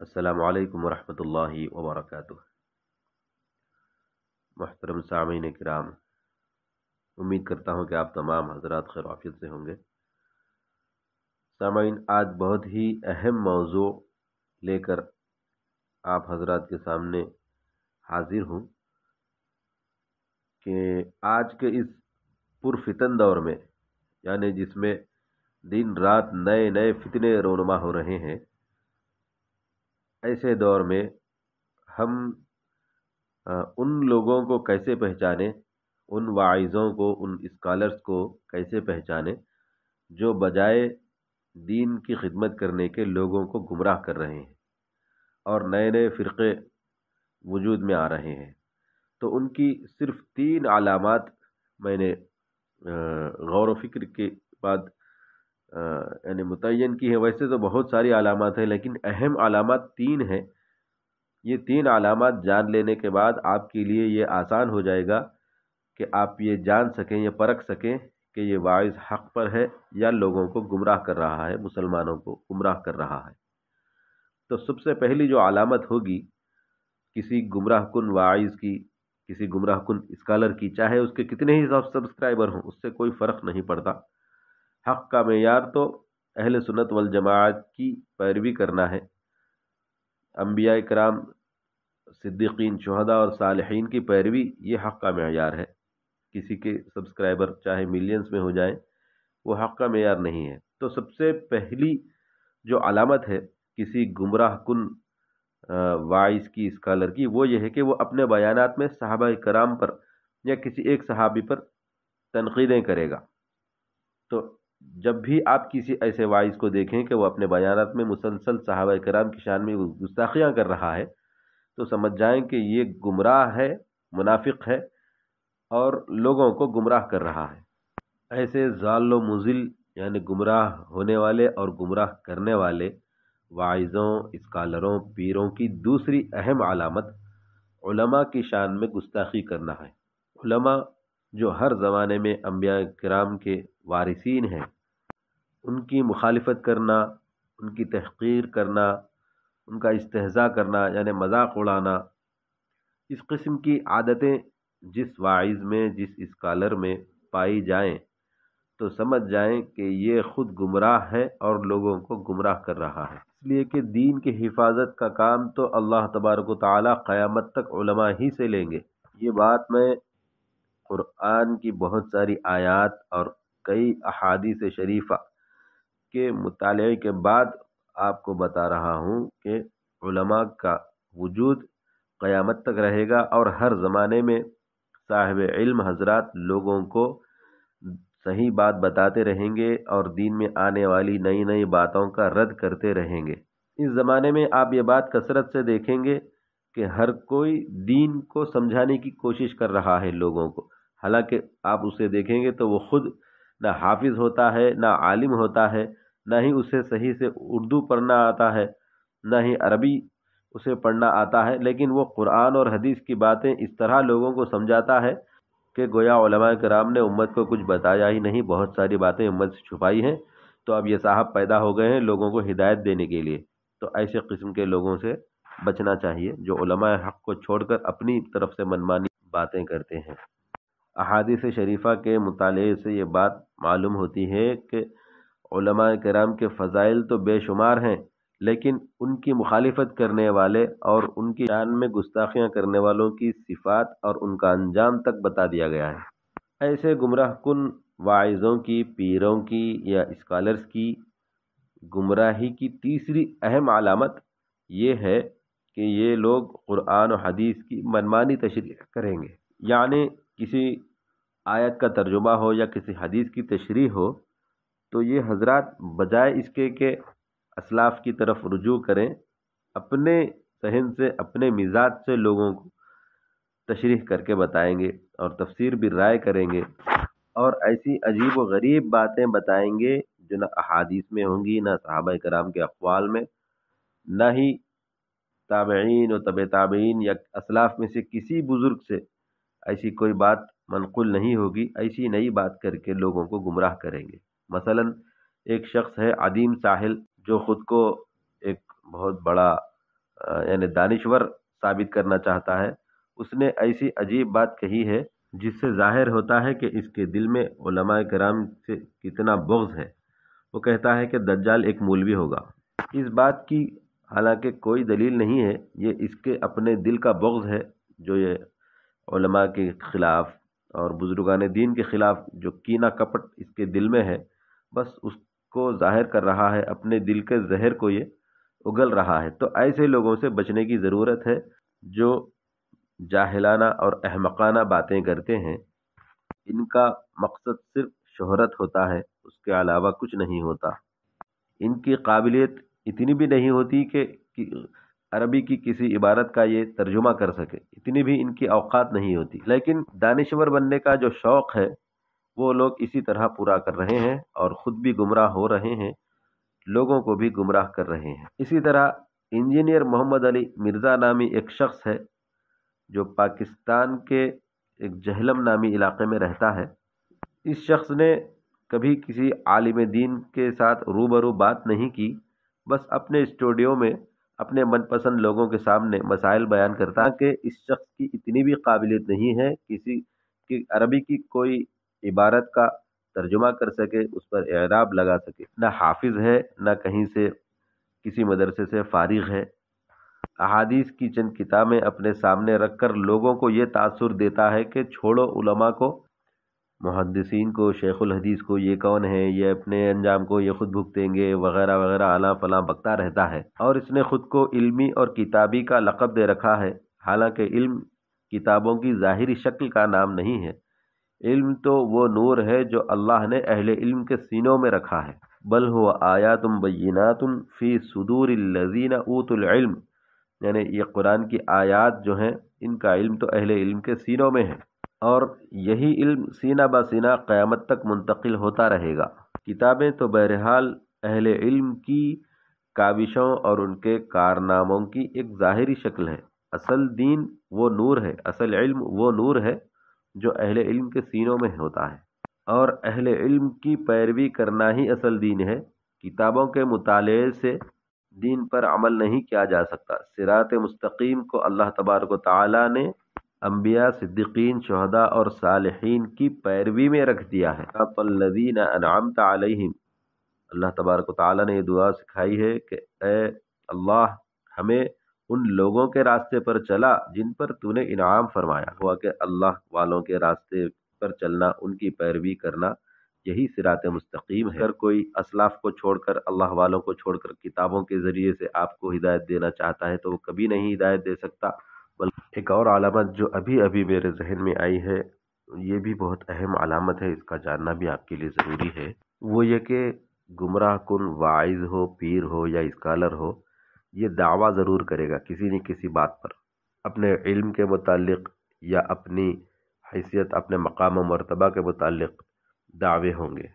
असलकम वरहि वबरक महतरम सामीन कराम उम्मीद करता हूँ कि आप तमाम हजरात खैरफियत से होंगे सामीन आज बहुत ही अहम मौजू लेकर आप हजरात के सामने हाजिर हूँ कि आज के इस पुरफितन दौर में यानी जिसमें दिन रात नए नए फितने रोनमा हो रहे हैं ऐसे दौर में हम उन लोगों को कैसे पहचाने उन वाइज़ों को उन इस्कालर्स को कैसे पहचाने जो बजाय दीन की खिदमत करने के लोगों को गुमराह कर रहे हैं और नए नए फ़िरक़े वजूद में आ रहे हैं तो उनकी सिर्फ तीन आलामत मैंने गौर व फिक्र के बाद यानी मुतन की है वैसे तो बहुत सारी अलामत है लेकिन अहम अलामत तीन है ये तीन अलामत जान लेने के बाद आपके लिए ये आसान हो जाएगा कि आप ये जान सकें या परख सकें कि ये वाइज़ हक पर है या लोगों को गुमराह कर रहा है मुसलमानों को गुमराह कर रहा है तो सबसे पहली जो अलामत होगी किसी गुमराह कन वाइज की किसी गुमराह कन इस्कालर की चाहे उसके कितने ही सब्सक्राइबर हों उससे कोई फ़र्क नहीं पड़ता हक़ का मैार तो अहल सुनत वल जमात की पैरवी करना है अम्बिया कराम सिद्दीकीन शहदा और सालहीन की पैरवी ये हक़ का मैार है किसी के सब्सक्राइबर चाहे मिलियंस में हो जाए वो हक़ का मैार नहीं है तो सबसे पहली जो अलामत है किसी गुमराह कन वाइस की स्कॉलर की वो ये है कि वो अपने बयान में साहबा कराम पर या किसी एक सहाबी पर तनकीदें करेगा तो जब भी आप किसी ऐसे वाइज़ को देखें कि वह अपने बयान में मुसलसल साहब कराम की शान में गुस्ताखियाँ कर रहा है तो समझ जाएँ कि ये गुमराह है मुनाफिक है और लोगों को गुमराह कर रहा है ऐसे जाल मुजिल यानी गुमराह होने वाले और गुमराह करने वाले वाइज़ों इस्कालरों पीरों की दूसरी अहम अलामत की शान में गुस्ताखी करना है जो हर ज़माने में अम्बिया कराम के वारिसीन हैं उनकी मुखालफत करना उनकी तहक़ीर करना उनका इस्तेजा करना यानि मजाक उड़ाना इस किस्म की आदतें जिस वाइज में जिस इस्कालर में पाई जाएँ तो समझ जाएँ कि ये ख़ुद गुमराह है और लोगों को गुमराह कर रहा है इसलिए कि दीन की हिफाजत का काम तो अल्लाह तबारक तयामत तक ही से लेंगे ये बात मैं क़ुरान की बहुत सारी आयात और कई अहादीस शरीफ़ा के मुताले के बाद आपको बता रहा हूँ कि का वजूद क़यामत तक रहेगा और हर ज़माने में साहब इल्म हजरत लोगों को सही बात बताते रहेंगे और दीन में आने वाली नई नई बातों का रद्द करते रहेंगे इस ज़माने में आप ये बात कसरत से देखेंगे कि हर कोई दीन को समझाने की कोशिश कर रहा है लोगों को हालांकि आप उसे देखेंगे तो वो खुद ना हाफिज होता है ना आलिम होता है ना ही उसे सही से उर्दू पढ़ना आता है ना ही अरबी उसे पढ़ना आता है लेकिन वो कुरान और हदीस की बातें इस तरह लोगों को समझाता है कि गोया कराम ने उम्मत को कुछ बताया ही नहीं बहुत सारी बातें उम्मत से छुपाई हैं तो अब ये साहब पैदा हो गए हैं लोगों को हिदायत देने के लिए तो ऐसे किस्म के लोगों से बचना चाहिए जो हक़ को छोड़कर अपनी तरफ से मनमानी बातें करते हैं अहादीस शरीफ़ा के मुताले से ये बात मालूम होती है कि कराम के फ़ज़ाइल तो बेशुमार हैं लेकिन उनकी मुखालफत करने वाले और उनकी जान में गुस्ताखियाँ करने वालों की सिफात और उनका अंजाम तक बता दिया गया है ऐसे गुमराह कन वाइज़ों की पीरों की या इस्कालर्स की गुमराही की तीसरी अहम आलामत ये है कि ये लोग क़ुरान और हदीस की मनमानी तशरी करेंगे यानी किसी आयत का तर्जुमा हो या किसी हदीस की तशरी हो तो ये हजरत बजाय इसके के असलाफ की तरफ रुजू करें अपने सहन से अपने मिजाज से लोगों को तशरी करके बताएंगे और तफसीर भी राय करेंगे और ऐसी अजीब व गरीब बातें बताएंगे जो ना अहादीस में होंगी ना साहब कराम के अखवाल में ना ही ताबेन व तब ताबेन या असलाफ में से किसी बुज़ुर्ग से ऐसी कोई बात मनकुल नहीं होगी ऐसी नई बात करके लोगों को गुमराह करेंगे मसलन एक शख्स है अदीम साहिल जो ख़ुद को एक बहुत बड़ा यानी दानिश्वर साबित करना चाहता है उसने ऐसी अजीब बात कही है जिससे जाहिर होता है कि इसके दिल में कराम से कितना बुग्ज़ है वो कहता है कि दज्जाल एक मूलवी होगा इस बात की हालांकि कोई दलील नहीं है ये इसके अपने दिल का बुग्ज़ है जो ये के ख़िलाफ़ और बुजुर्गान दीन के ख़िलाफ़ जो कीना कपट इसके दिल में है बस उसको ज़ाहिर कर रहा है अपने दिल के जहर को ये उगल रहा है तो ऐसे लोगों से बचने की ज़रूरत है जो जाहिलाना और अहमकाना बातें करते हैं इनका मकसद सिर्फ शहरत होता है उसके अलावा कुछ नहीं होता इनकी काबिलियत इतनी भी नहीं होती कि, कि अरबी की किसी इबारत का ये तर्जुमा कर सके इतनी भी इनकी अवकात नहीं होती लेकिन दानश्वर बनने का जो शौक़ है वो लोग इसी तरह पूरा कर रहे हैं और ख़ुद भी गुमराह हो रहे हैं लोगों को भी गुमराह कर रहे हैं इसी तरह इंजीनियर मोहम्मद अली मिर्ज़ा नामी एक शख्स है जो पाकिस्तान के एक जहलम नामी इलाके में रहता है इस शख्स ने कभी किसी आलिम दीन के साथ रूबरू बात नहीं की बस अपने स्टूडियो में अपने मनपसंद लोगों के सामने मसाइल बयान करता कि इस शख्स की इतनी भी काबिलियत नहीं है किसी कि अरबी की कोई इबारत का तर्जुमा कर सके उस पर एराब लगा सके ना हाफिज़ है ना कहीं से किसी मदरसे से फारिग है अहादीस की चंद किताबें अपने सामने रख कर लोगों को ये तासर देता है कि छोड़ो उलमा को मुहदसिन को शेखुलहदीस हदीस को ये कौन है ये अपने अंजाम को ये खुद भुगतेंगे वगैरह वगैरह आला फला बकता रहता है और इसने खुद को इल्मी और किताबी का लकब दे रखा है हालांकि इल्म किताबों की ज़ाहरी शक्ल का नाम नहीं है इल्म तो वो नूर है जो अल्लाह ने अहले इल्म के सीनों में रखा है बल हो आया तुम बना तुम फ़ी सदूर लजीना ऊतम यानी ये कुरान की आयात जो हैं इनका इल्म तो अहले इल्म के सीनों में है और यही इल्म सीना बा सीना क़यामत तक मुंतकिल होता रहेगा किताबें तो बहरहाल अहल इल्म की काविशों और उनके कारनामों की एक ज़ाहरी शक्ल है असल दीन वो नूर है असल इल्म वो नूर है जो अहल इल्म के सीनों में होता है और अहल इल्म की पैरवी करना ही असल दीन है किताबों के मुताले से दीन पर अमल नहीं किया जा सकता सिरात मुस्तकीम को अल्लाह तबारक ताली ने अम्बिया सिद्दीकीन शहदा और सालहीन की पैरवी में रख दिया है तल्लदीन अनाम तम अल्लाह तबारक ताली ने यह दुआ सिखाई है कि ए अल्लाह हमें उन लोगों के रास्ते पर चला जिन पर तूने इनाम फरमाया हुआ कि अल्लाह वालों के रास्ते पर चलना उनकी पैरवी करना यही सिरात मुस्तकीम है अगर कोई असलाफ को छोड़कर अल्लाह वालों को छोड़कर किताबों के ज़रिए से आपको हिदायत देना चाहता है तो वो कभी नहीं हिदायत दे सकता बल्कि एक और अलामत जो अभी अभी मेरे जहन में आई है ये भी बहुत अहम अलामत है इसका जानना भी आपके लिए ज़रूरी है वो ये कि गुमराह कन वाइज हो पीर हो या इस्कालर हो ये दावा ज़रूर करेगा किसी न किसी बात पर अपने इल्म के मुतालिक या अपनी हैसियत अपने मकाम मरतबा के मुतालिक दावे होंगे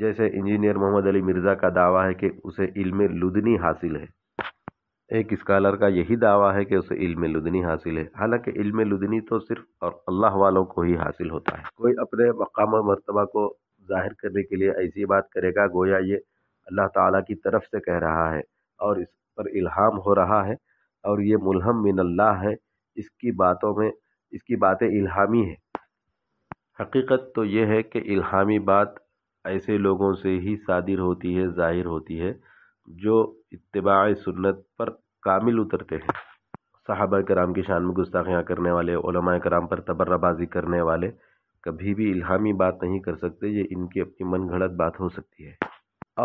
जैसे इंजीनियर मोहम्मद अली मिर्ज़ा का दावा है कि उसे इल्म लुदनी हासिल है एक स्कॉलर का यही दावा है कि उसे इल्म लुदनी हासिल है हालांकि इल्म लुदनी तो सिर्फ और अल्लाह वालों को ही हासिल होता है कोई अपने मकाम और मरतबा को जाहिर करने के लिए ऐसी बात करेगा गोया ये अल्लाह ताला की तरफ से कह रहा है और इस पर इल्हाम हो रहा है और ये मुलहम मिन अल्लाह है इसकी बातों में इसकी बातें इल्हामी है हकीकत तो ये है कि इल्हामी बात ऐसे लोगों से ही सादिर होती है ज़ाहिर होती है जो इतबा सुन्नत पर कामिल उतरते हैं साहबा कराम की शान में गुस्ताखियाँ करने वाले कराम पर तबर्राबाजी करने वाले कभी भी इल्हामी बात नहीं कर सकते ये इनकी अपनी मन घड़त बात हो सकती है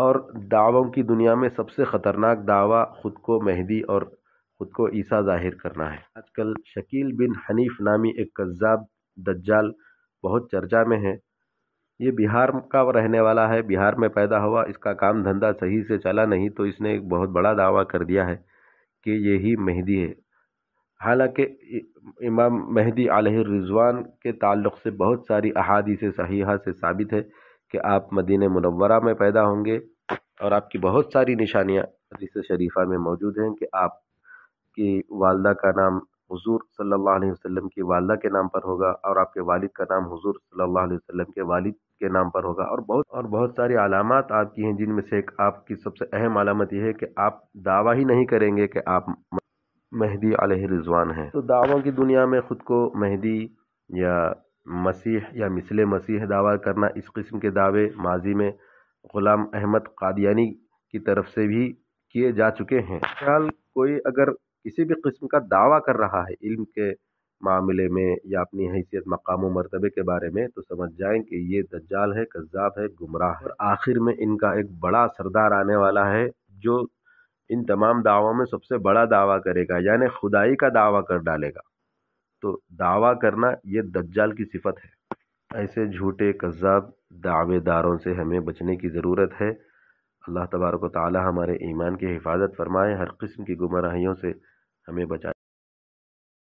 और दावों की दुनिया में सबसे ख़तरनाक दावा ख़ुद को मेहदी और ख़ुद को ईसा जाहिर करना है आजकल शकील बिन हनीफ नामी एक कज्जाब दज्जाल बहुत चर्चा में है ये बिहार का रहने वाला है बिहार में पैदा हुआ इसका काम धंधा सही से चला नहीं तो इसने एक बहुत बड़ा दावा कर दिया है कि यही मेहदी है हालांकि इमाम मेहदी रिजवान के ताल्लुक़ से बहुत सारी से सहीहा से साबित है कि आप मदीन मनवरा में पैदा होंगे और आपकी बहुत सारी निशानियाँ हदीस शरीफा में मौजूद हैं कि आप की वालदा का नाम हुजूर सल्लल्लाहु अलैहि वसल्लम की वालदा के नाम पर होगा और आपके वालिद का नाम हुजूर सल्लल्लाहु अलैहि वसल्लम के वालिद के नाम पर होगा और बहुत और बहुत सारी अलामत आपकी हैं जिनमें से एक आपकी सबसे अहम अलामत यह है कि आप दावा ही नहीं करेंगे कि आप मेहदी रिजवान हैं तो दावों की दुनिया में ख़ुद को मेहदी या मसीह या मिसल मसीह दावा करना इस किस्म के दावे माजी में ग़ुलाम अहमद कादियानी की तरफ से भी किए जा चुके हैं ख्याल कोई अगर किसी भी किस्म का दावा कर रहा है इल्म के मामले में या अपनी हैसियत मकाम मरतबे के बारे में तो समझ जाएं कि ये दज्जाल है कज्जाब है गुमराह है और आखिर में इनका एक बड़ा सरदार आने वाला है जो इन तमाम दावों में सबसे बड़ा दावा करेगा यानी खुदाई का दावा कर डालेगा तो दावा करना ये दज्जाल की सिफत है ऐसे झूठे कज्जाब दावेदारों से हमें बचने की ज़रूरत है अल्लाह तबारक ताली हमारे ईमान की हिफाजत फरमाए हर किस्म की गुमराहियों से हमें बचा